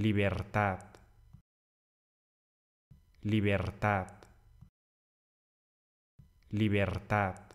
libertad, libertad, libertad.